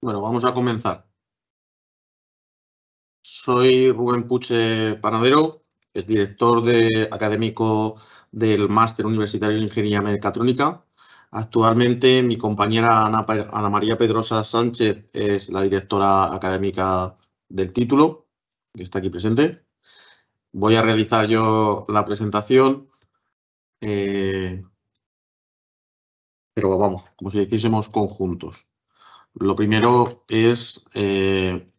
Bueno, vamos a comenzar. Soy Rubén Puche Panadero, es director de, académico del Máster Universitario de Ingeniería Medicatrónica. Actualmente mi compañera Ana, María Pedrosa Sánchez es la directora académica del título, que está aquí presente. Voy a realizar yo la presentación. Eh, pero vamos, como si hiciésemos conjuntos. Lo primero es eh,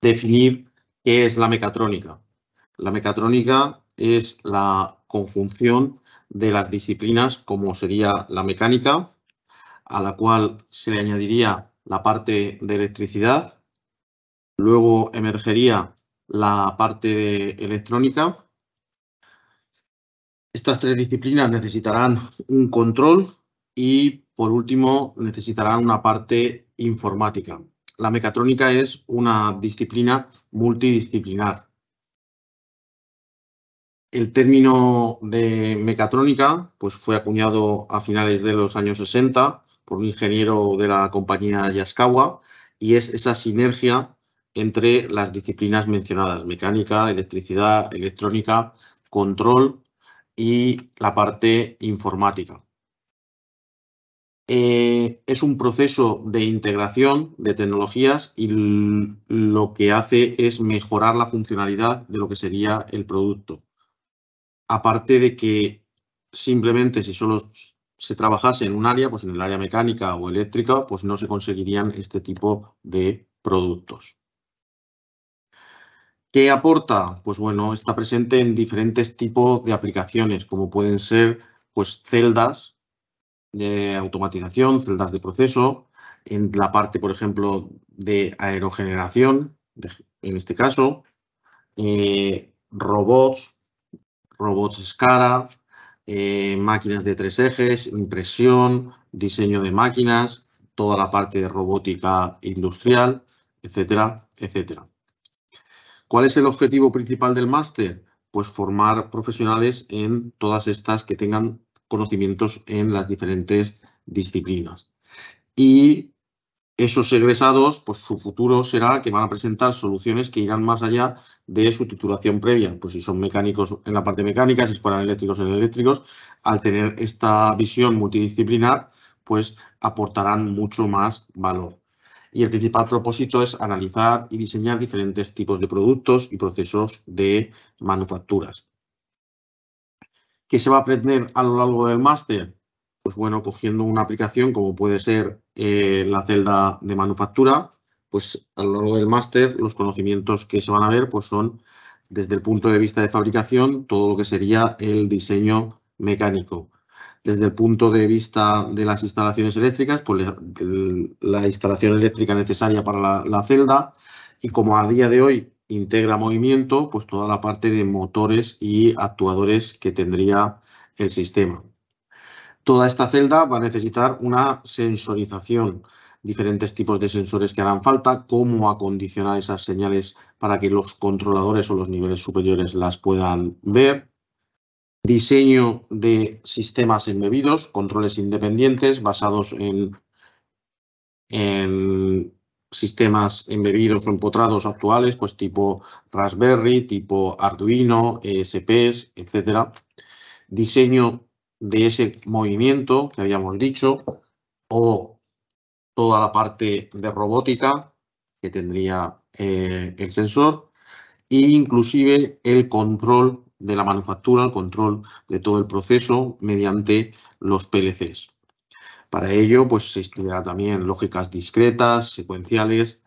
definir qué es la mecatrónica. La mecatrónica es la conjunción de las disciplinas como sería la mecánica, a la cual se le añadiría la parte de electricidad, luego emergería la parte electrónica. Estas tres disciplinas necesitarán un control y por último, necesitarán una parte informática. La mecatrónica es una disciplina multidisciplinar. El término de mecatrónica pues, fue acuñado a finales de los años 60 por un ingeniero de la compañía Yaskawa y es esa sinergia entre las disciplinas mencionadas, mecánica, electricidad, electrónica, control y la parte informática. Eh, es un proceso de integración de tecnologías y lo que hace es mejorar la funcionalidad de lo que sería el producto. Aparte de que simplemente si solo se trabajase en un área, pues en el área mecánica o eléctrica, pues no se conseguirían este tipo de productos. ¿Qué aporta? Pues bueno, está presente en diferentes tipos de aplicaciones, como pueden ser pues celdas de automatización, celdas de proceso, en la parte, por ejemplo, de aerogeneración, en este caso, eh, robots, robots SCARA, eh, máquinas de tres ejes, impresión, diseño de máquinas, toda la parte de robótica industrial, etcétera, etcétera. ¿Cuál es el objetivo principal del máster? Pues formar profesionales en todas estas que tengan conocimientos en las diferentes disciplinas. Y esos egresados, pues su futuro será que van a presentar soluciones que irán más allá de su titulación previa. Pues si son mecánicos en la parte mecánica, si fueran eléctricos en eléctricos, al tener esta visión multidisciplinar, pues aportarán mucho más valor. Y el principal propósito es analizar y diseñar diferentes tipos de productos y procesos de manufacturas. ¿Qué se va a aprender a lo largo del máster? Pues bueno, cogiendo una aplicación como puede ser eh, la celda de manufactura, pues a lo largo del máster los conocimientos que se van a ver pues son desde el punto de vista de fabricación todo lo que sería el diseño mecánico. Desde el punto de vista de las instalaciones eléctricas, pues la instalación eléctrica necesaria para la celda y como a día de hoy integra movimiento, pues toda la parte de motores y actuadores que tendría el sistema. Toda esta celda va a necesitar una sensorización, diferentes tipos de sensores que harán falta, cómo acondicionar esas señales para que los controladores o los niveles superiores las puedan ver, diseño de sistemas embebidos, controles independientes basados en, en sistemas embebidos o empotrados actuales, pues tipo Raspberry, tipo Arduino, ESPs, etcétera. Diseño de ese movimiento que habíamos dicho o toda la parte de robótica que tendría eh, el sensor e inclusive el control de la manufactura, el control de todo el proceso mediante los PLCs. Para ello, pues se estudiará también lógicas discretas, secuenciales,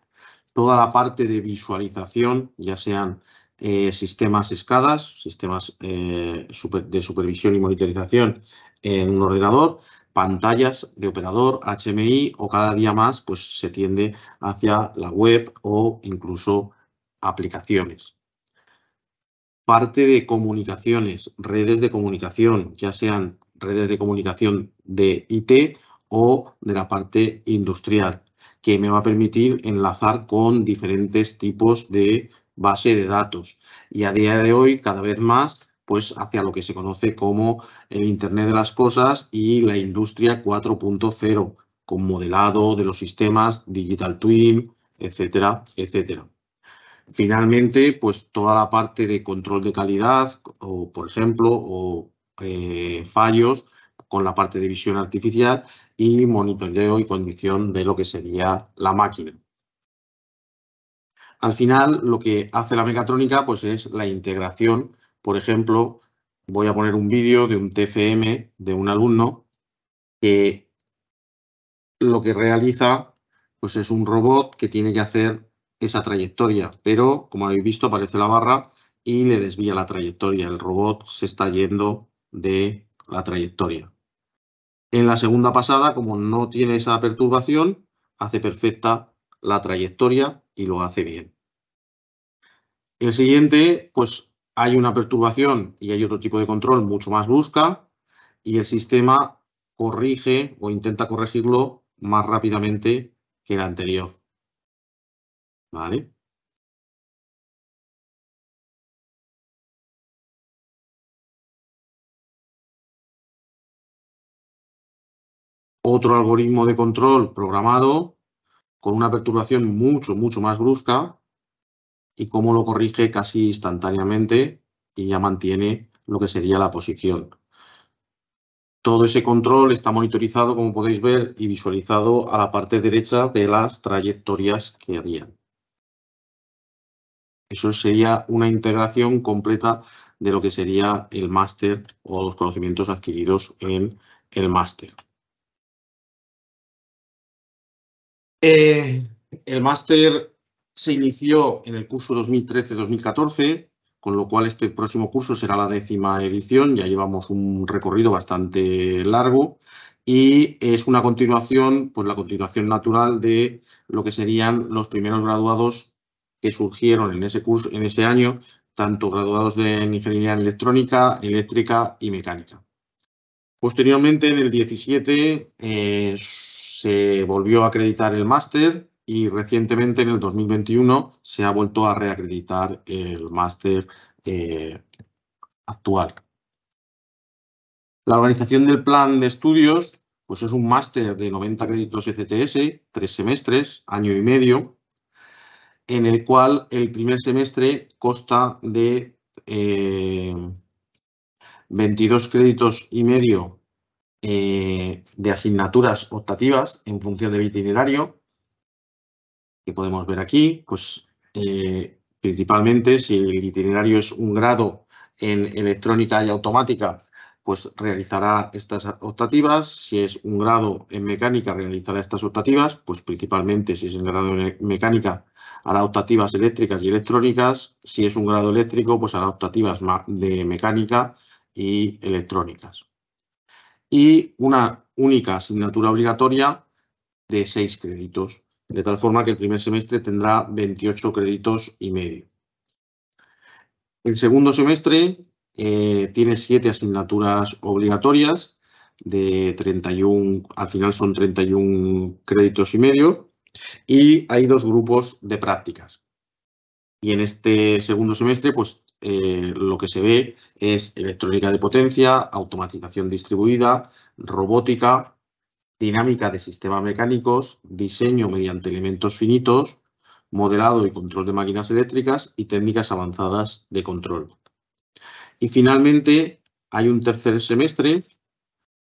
toda la parte de visualización, ya sean eh, sistemas escadas, sistemas eh, de supervisión y monitorización en un ordenador, pantallas de operador, HMI o cada día más pues se tiende hacia la web o incluso aplicaciones. Parte de comunicaciones, redes de comunicación, ya sean redes de comunicación de IT o de la parte industrial, que me va a permitir enlazar con diferentes tipos de base de datos. Y a día de hoy, cada vez más, pues hacia lo que se conoce como el Internet de las Cosas y la industria 4.0, con modelado de los sistemas, digital twin, etcétera, etcétera. Finalmente, pues toda la parte de control de calidad o, por ejemplo, o eh, fallos, con la parte de visión artificial y monitoreo y condición de lo que sería la máquina. Al final, lo que hace la mecatrónica pues, es la integración. Por ejemplo, voy a poner un vídeo de un TFM de un alumno que lo que realiza pues, es un robot que tiene que hacer esa trayectoria, pero como habéis visto aparece la barra y le desvía la trayectoria. El robot se está yendo de la trayectoria. En la segunda pasada, como no tiene esa perturbación, hace perfecta la trayectoria y lo hace bien. El siguiente, pues hay una perturbación y hay otro tipo de control mucho más brusca y el sistema corrige o intenta corregirlo más rápidamente que el anterior. ¿Vale? otro algoritmo de control programado con una perturbación mucho, mucho más brusca y cómo lo corrige casi instantáneamente y ya mantiene lo que sería la posición. Todo ese control está monitorizado, como podéis ver, y visualizado a la parte derecha de las trayectorias que harían. Eso sería una integración completa de lo que sería el máster o los conocimientos adquiridos en el máster. Eh, el máster se inició en el curso 2013-2014, con lo cual este próximo curso será la décima edición, ya llevamos un recorrido bastante largo y es una continuación, pues la continuación natural de lo que serían los primeros graduados que surgieron en ese curso, en ese año, tanto graduados de ingeniería electrónica, eléctrica y mecánica. Posteriormente, en el 17, eh, se volvió a acreditar el máster y recientemente, en el 2021, se ha vuelto a reacreditar el máster eh, actual. La organización del plan de estudios pues es un máster de 90 créditos ECTS, tres semestres, año y medio, en el cual el primer semestre consta de eh, 22 créditos y medio eh, de asignaturas optativas en función del itinerario, que podemos ver aquí, pues eh, principalmente si el itinerario es un grado en electrónica y automática, pues realizará estas optativas. Si es un grado en mecánica, realizará estas optativas, pues principalmente si es un grado en mecánica, hará optativas eléctricas y electrónicas. Si es un grado eléctrico, pues hará optativas de mecánica y electrónicas. Y una única asignatura obligatoria de seis créditos, de tal forma que el primer semestre tendrá 28 créditos y medio. El segundo semestre eh, tiene siete asignaturas obligatorias de 31, al final son 31 créditos y medio, y hay dos grupos de prácticas. Y en este segundo semestre, pues eh, lo que se ve es electrónica de potencia, automatización distribuida, robótica, dinámica de sistemas mecánicos, diseño mediante elementos finitos, modelado y control de máquinas eléctricas y técnicas avanzadas de control. Y finalmente, hay un tercer semestre,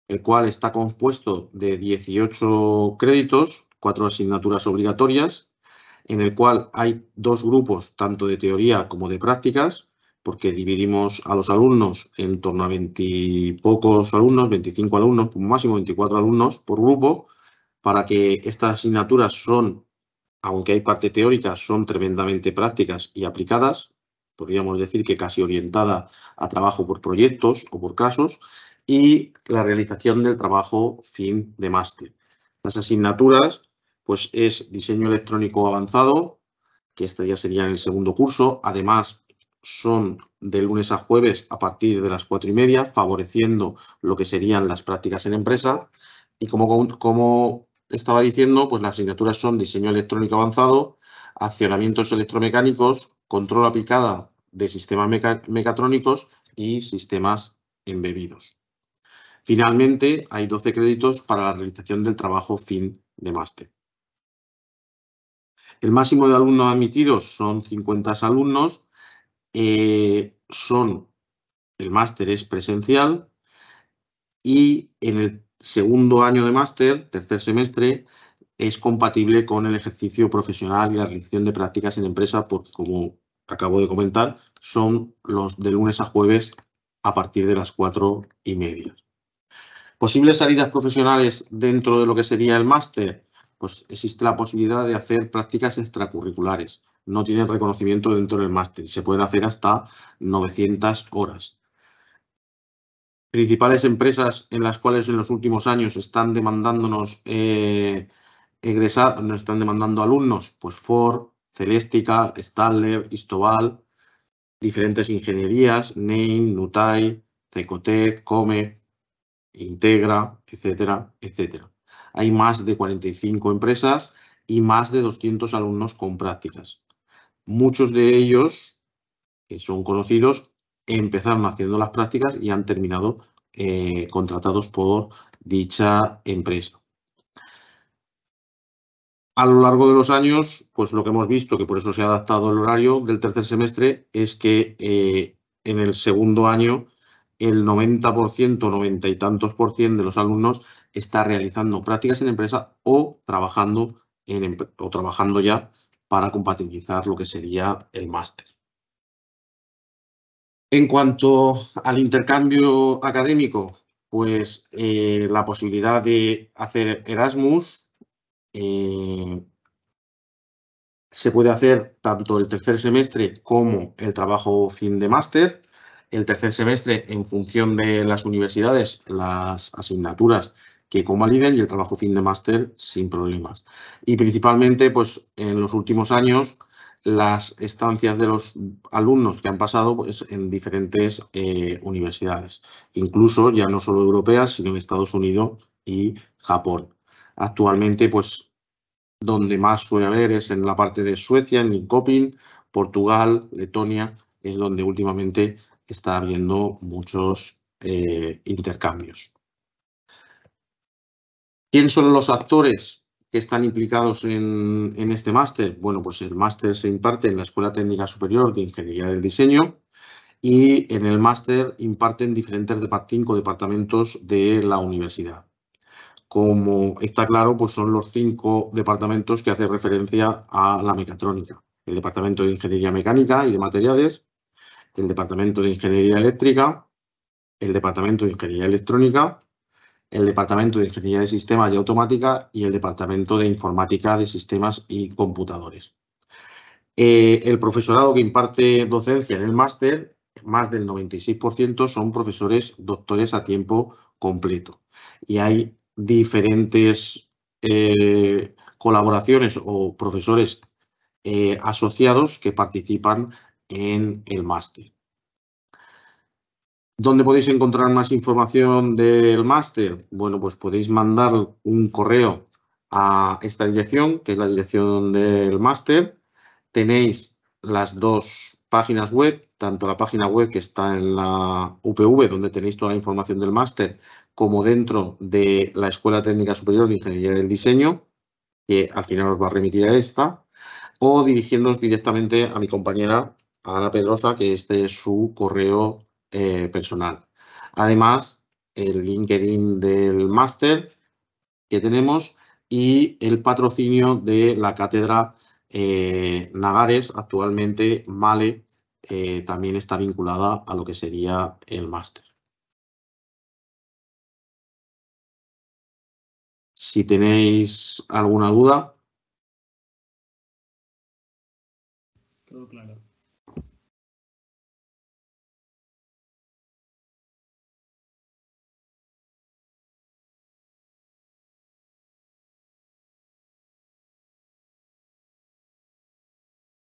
el cual está compuesto de 18 créditos, cuatro asignaturas obligatorias en el cual hay dos grupos, tanto de teoría como de prácticas, porque dividimos a los alumnos en torno a 20 pocos alumnos, 25 alumnos, máximo 24 alumnos por grupo, para que estas asignaturas son, aunque hay parte teórica, son tremendamente prácticas y aplicadas, podríamos decir que casi orientada a trabajo por proyectos o por casos, y la realización del trabajo fin de máster. Las asignaturas pues es diseño electrónico avanzado, que este ya sería en el segundo curso. Además, son de lunes a jueves a partir de las cuatro y media, favoreciendo lo que serían las prácticas en empresa. Y como, como estaba diciendo, pues las asignaturas son diseño electrónico avanzado, accionamientos electromecánicos, control aplicada de sistemas mecatrónicos y sistemas embebidos. Finalmente, hay 12 créditos para la realización del trabajo fin de máster. El máximo de alumnos admitidos son 50 alumnos, eh, son, el máster es presencial y en el segundo año de máster, tercer semestre, es compatible con el ejercicio profesional y la realización de prácticas en empresa porque, como acabo de comentar, son los de lunes a jueves a partir de las cuatro y media. Posibles salidas profesionales dentro de lo que sería el máster, pues existe la posibilidad de hacer prácticas extracurriculares. No tienen reconocimiento dentro del máster y se pueden hacer hasta 900 horas. Principales empresas en las cuales en los últimos años están demandándonos eh, nos están demandando alumnos, pues Ford, Celestica, Stadler, Istobal, diferentes ingenierías, NEIN, Nutai, Cecotec, Come, Integra, etcétera, etcétera hay más de 45 empresas y más de 200 alumnos con prácticas. Muchos de ellos, que son conocidos, empezaron haciendo las prácticas y han terminado eh, contratados por dicha empresa. A lo largo de los años, pues lo que hemos visto, que por eso se ha adaptado el horario del tercer semestre, es que eh, en el segundo año el 90%, 90 y tantos por cien de los alumnos está realizando prácticas en empresa o trabajando, o trabajando ya para compatibilizar lo que sería el máster. En cuanto al intercambio académico, pues eh, la posibilidad de hacer Erasmus eh, se puede hacer tanto el tercer semestre como el trabajo fin de máster. El tercer semestre, en función de las universidades, las asignaturas que convaliden y el trabajo fin de máster sin problemas. Y principalmente, pues en los últimos años, las estancias de los alumnos que han pasado pues, en diferentes eh, universidades, incluso ya no solo europeas, sino en Estados Unidos y Japón. Actualmente, pues donde más suele haber es en la parte de Suecia, en Linköping, Portugal, Letonia, es donde últimamente está habiendo muchos eh, intercambios. ¿Quiénes son los actores que están implicados en, este máster? Bueno, pues el máster se imparte en la Escuela Técnica Superior de Ingeniería del Diseño y en el máster imparten diferentes de cinco departamentos de la universidad. Como está claro, pues son los cinco departamentos que hacen referencia a la mecatrónica. El Departamento de Ingeniería Mecánica y de Materiales, el Departamento de Ingeniería Eléctrica, el Departamento de Ingeniería Electrónica, el Departamento de Ingeniería de Sistemas y Automática y el Departamento de Informática de Sistemas y Computadores. Eh, el profesorado que imparte docencia en el máster, más del 96% son profesores doctores a tiempo completo. Y hay diferentes eh, colaboraciones o profesores eh, asociados que participan en el máster. ¿Dónde podéis encontrar más información del máster? Bueno, pues podéis mandar un correo a esta dirección, que es la dirección del máster. Tenéis las dos páginas web, tanto la página web que está en la UPV, donde tenéis toda la información del máster, como dentro de la Escuela Técnica Superior de Ingeniería del Diseño, que al final os va a remitir a esta, o dirigiéndonos directamente a mi compañera Ana Pedrosa, que este es su correo eh, personal. Además, el LinkedIn del máster que tenemos y el patrocinio de la cátedra eh, Nagares, actualmente Male, eh, también está vinculada a lo que sería el máster. Si tenéis alguna duda. claro.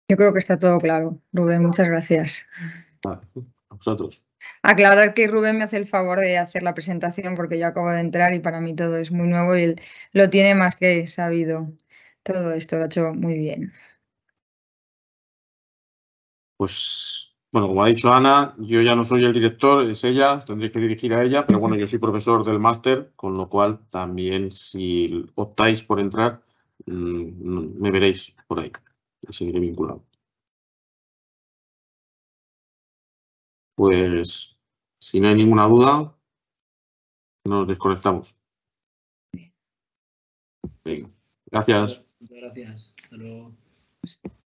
Yo creo que está todo claro, Rubén. Muchas gracias. Ah, a vosotros. Aclarar que Rubén me hace el favor de hacer la presentación porque yo acabo de entrar y para mí todo es muy nuevo y él lo tiene más que sabido. Todo esto lo ha hecho muy bien. Pues, bueno, como ha dicho Ana, yo ya no soy el director, es ella, tendréis que dirigir a ella, pero bueno, yo soy profesor del máster, con lo cual también si optáis por entrar, mm, me veréis por ahí seguiré vinculado. Pues, si no hay ninguna duda, nos desconectamos. Gracias. Muchas gracias. Hasta luego.